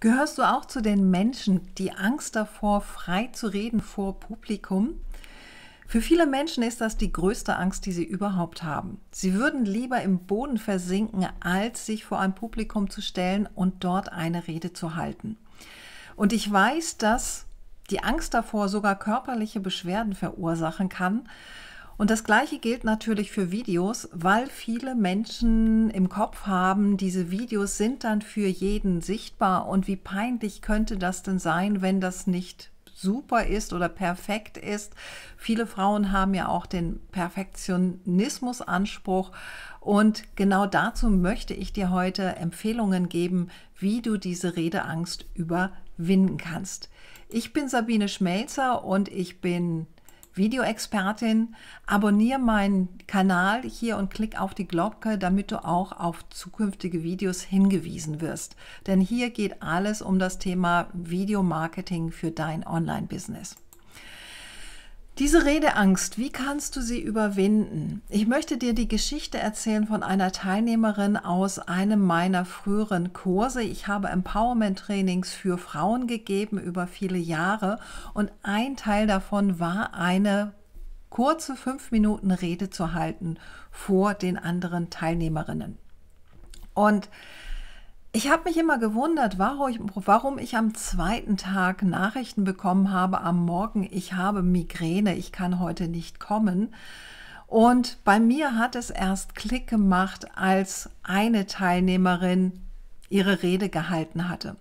Gehörst du auch zu den Menschen, die Angst davor, frei zu reden vor Publikum? Für viele Menschen ist das die größte Angst, die sie überhaupt haben. Sie würden lieber im Boden versinken, als sich vor ein Publikum zu stellen und dort eine Rede zu halten. Und ich weiß, dass die Angst davor sogar körperliche Beschwerden verursachen kann. Und das gleiche gilt natürlich für Videos, weil viele Menschen im Kopf haben, diese Videos sind dann für jeden sichtbar und wie peinlich könnte das denn sein, wenn das nicht super ist oder perfekt ist. Viele Frauen haben ja auch den Perfektionismusanspruch und genau dazu möchte ich dir heute Empfehlungen geben, wie du diese Redeangst überwinden kannst. Ich bin Sabine Schmelzer und ich bin Videoexpertin. Abonniere meinen Kanal hier und klick auf die Glocke, damit du auch auf zukünftige Videos hingewiesen wirst. Denn hier geht alles um das Thema Videomarketing für dein Online-Business. Diese Redeangst, wie kannst du sie überwinden? Ich möchte dir die Geschichte erzählen von einer Teilnehmerin aus einem meiner früheren Kurse. Ich habe Empowerment-Trainings für Frauen gegeben über viele Jahre und ein Teil davon war eine kurze fünf Minuten Rede zu halten vor den anderen Teilnehmerinnen. Und ich habe mich immer gewundert, warum ich, am zweiten Tag Nachrichten bekommen habe am Morgen, ich habe Migräne, ich kann heute nicht kommen. Und bei mir hat es erst Klick gemacht, als eine Teilnehmerin ihre Rede gehalten hatte.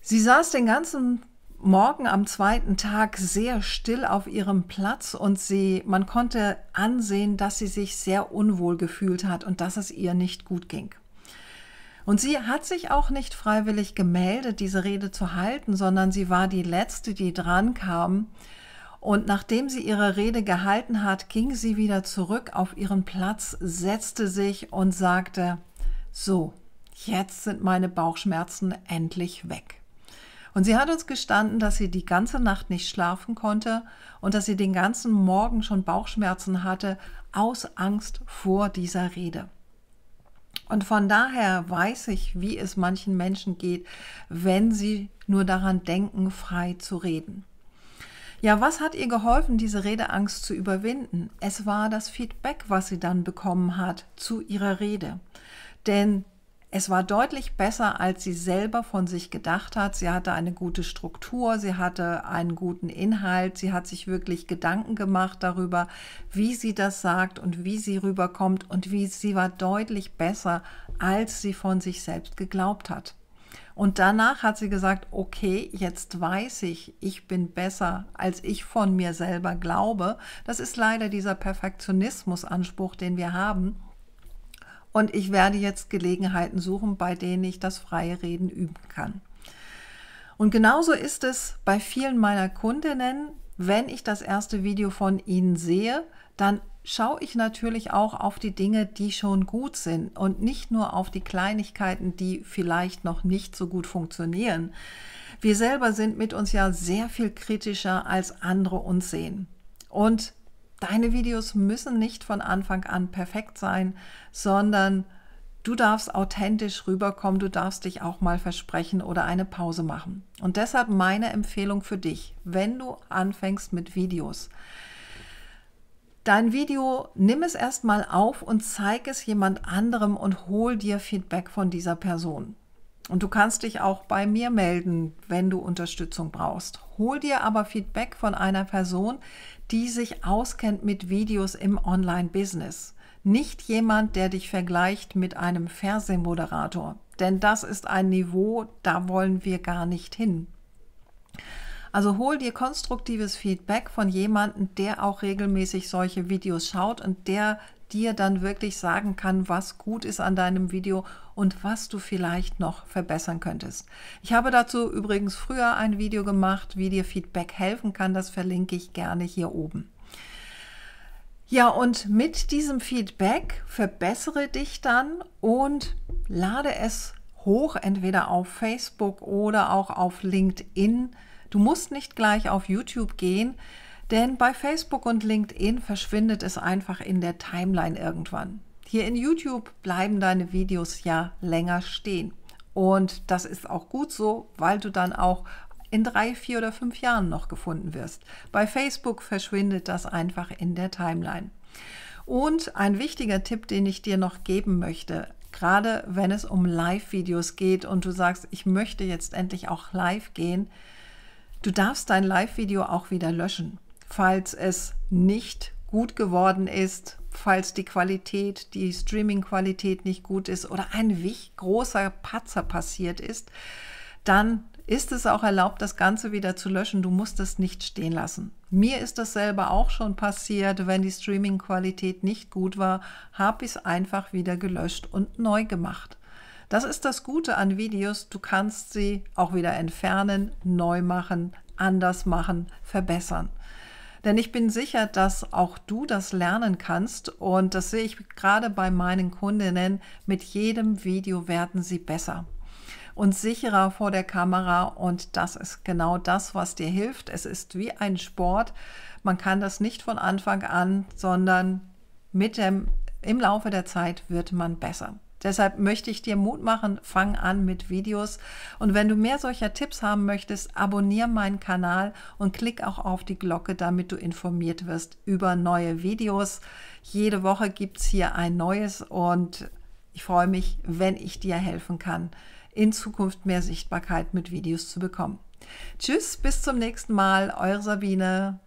Sie saß den ganzen Morgen am zweiten Tag sehr still auf ihrem Platz und sie, man konnte ansehen, dass sie sich sehr unwohl gefühlt hat und dass es ihr nicht gut ging. Und sie hat sich auch nicht freiwillig gemeldet, diese Rede zu halten, sondern sie war die Letzte, die dran kam. Und nachdem sie ihre Rede gehalten hat, ging sie wieder zurück auf ihren Platz, setzte sich und sagte, so, jetzt sind meine Bauchschmerzen endlich weg. Und sie hat uns gestanden, dass sie die ganze Nacht nicht schlafen konnte und dass sie den ganzen Morgen schon Bauchschmerzen hatte, aus Angst vor dieser Rede. Und von daher weiß ich, wie es manchen Menschen geht, wenn sie nur daran denken, frei zu reden. Ja, was hat ihr geholfen, diese Redeangst zu überwinden? Es war das Feedback, was sie dann bekommen hat zu ihrer Rede. Denn es war deutlich besser, als sie selber von sich gedacht hat. Sie hatte eine gute Struktur, sie hatte einen guten Inhalt, sie hat sich wirklich Gedanken gemacht darüber, wie sie das sagt und wie sie rüberkommt und wie sie war deutlich besser, als sie von sich selbst geglaubt hat. Und danach hat sie gesagt, okay, jetzt weiß ich, ich bin besser, als ich von mir selber glaube. Das ist leider dieser Perfektionismusanspruch, den wir haben. Und ich werde jetzt Gelegenheiten suchen, bei denen ich das freie Reden üben kann. Und genauso ist es bei vielen meiner Kundinnen, wenn ich das erste Video von ihnen sehe, dann schaue ich natürlich auch auf die Dinge, die schon gut sind und nicht nur auf die Kleinigkeiten, die vielleicht noch nicht so gut funktionieren. Wir selber sind mit uns ja sehr viel kritischer, als andere uns sehen. Und Deine Videos müssen nicht von Anfang an perfekt sein, sondern du darfst authentisch rüberkommen, du darfst dich auch mal versprechen oder eine Pause machen. Und deshalb meine Empfehlung für dich, wenn du anfängst mit Videos. Dein Video, nimm es erstmal auf und zeig es jemand anderem und hol dir Feedback von dieser Person. Und du kannst dich auch bei mir melden, wenn du Unterstützung brauchst. Hol dir aber Feedback von einer Person, die sich auskennt mit Videos im Online-Business. Nicht jemand, der dich vergleicht mit einem Fernsehmoderator. Denn das ist ein Niveau, da wollen wir gar nicht hin. Also hol dir konstruktives Feedback von jemandem, der auch regelmäßig solche Videos schaut und der dir dann wirklich sagen kann, was gut ist an deinem Video und was du vielleicht noch verbessern könntest. Ich habe dazu übrigens früher ein Video gemacht, wie dir Feedback helfen kann. Das verlinke ich gerne hier oben. Ja, und mit diesem Feedback verbessere dich dann und lade es hoch, entweder auf Facebook oder auch auf LinkedIn. Du musst nicht gleich auf YouTube gehen. Denn bei Facebook und LinkedIn verschwindet es einfach in der Timeline irgendwann. Hier in YouTube bleiben deine Videos ja länger stehen. Und das ist auch gut so, weil du dann auch in drei, vier oder fünf Jahren noch gefunden wirst. Bei Facebook verschwindet das einfach in der Timeline. Und ein wichtiger Tipp, den ich dir noch geben möchte, gerade wenn es um Live-Videos geht und du sagst, ich möchte jetzt endlich auch live gehen, du darfst dein Live-Video auch wieder löschen falls es nicht gut geworden ist, falls die Qualität, die Streaming-Qualität nicht gut ist oder ein großer Patzer passiert ist, dann ist es auch erlaubt, das Ganze wieder zu löschen. Du musst es nicht stehen lassen. Mir ist das selber auch schon passiert, wenn die Streaming-Qualität nicht gut war, habe ich es einfach wieder gelöscht und neu gemacht. Das ist das Gute an Videos, du kannst sie auch wieder entfernen, neu machen, anders machen, verbessern. Denn ich bin sicher, dass auch du das lernen kannst und das sehe ich gerade bei meinen Kundinnen. Mit jedem Video werden sie besser und sicherer vor der Kamera. Und das ist genau das, was dir hilft. Es ist wie ein Sport. Man kann das nicht von Anfang an, sondern mit dem, im Laufe der Zeit wird man besser. Deshalb möchte ich dir Mut machen, fang an mit Videos. Und wenn du mehr solcher Tipps haben möchtest, abonniere meinen Kanal und klick auch auf die Glocke, damit du informiert wirst über neue Videos. Jede Woche gibt es hier ein neues und ich freue mich, wenn ich dir helfen kann, in Zukunft mehr Sichtbarkeit mit Videos zu bekommen. Tschüss, bis zum nächsten Mal, eure Sabine.